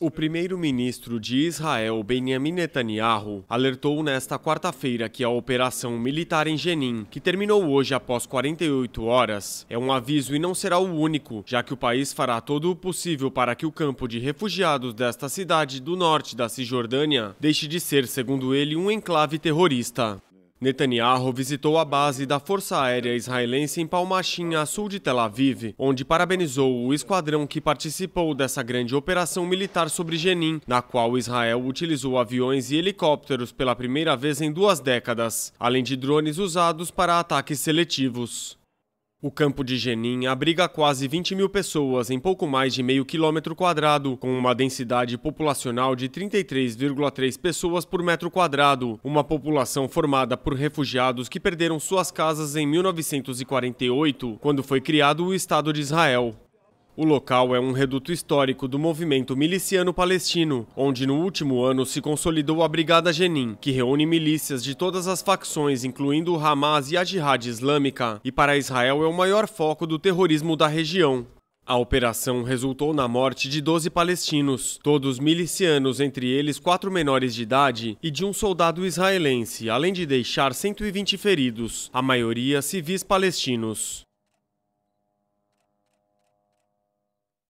O primeiro-ministro de Israel, Benjamin Netanyahu, alertou nesta quarta-feira que a operação militar em Jenin, que terminou hoje após 48 horas, é um aviso e não será o único, já que o país fará todo o possível para que o campo de refugiados desta cidade do norte da Cisjordânia deixe de ser, segundo ele, um enclave terrorista. Netanyahu visitou a base da Força Aérea Israelense em Palmachinha, a sul de Tel Aviv, onde parabenizou o esquadrão que participou dessa grande operação militar sobre Jenin, na qual Israel utilizou aviões e helicópteros pela primeira vez em duas décadas, além de drones usados para ataques seletivos. O campo de Genin abriga quase 20 mil pessoas em pouco mais de meio quilômetro quadrado, com uma densidade populacional de 33,3 pessoas por metro quadrado, uma população formada por refugiados que perderam suas casas em 1948, quando foi criado o Estado de Israel. O local é um reduto histórico do movimento miliciano palestino, onde no último ano se consolidou a Brigada Jenin, que reúne milícias de todas as facções, incluindo o Hamas e a Jihad Islâmica, e para Israel é o maior foco do terrorismo da região. A operação resultou na morte de 12 palestinos, todos milicianos, entre eles quatro menores de idade, e de um soldado israelense, além de deixar 120 feridos, a maioria civis palestinos.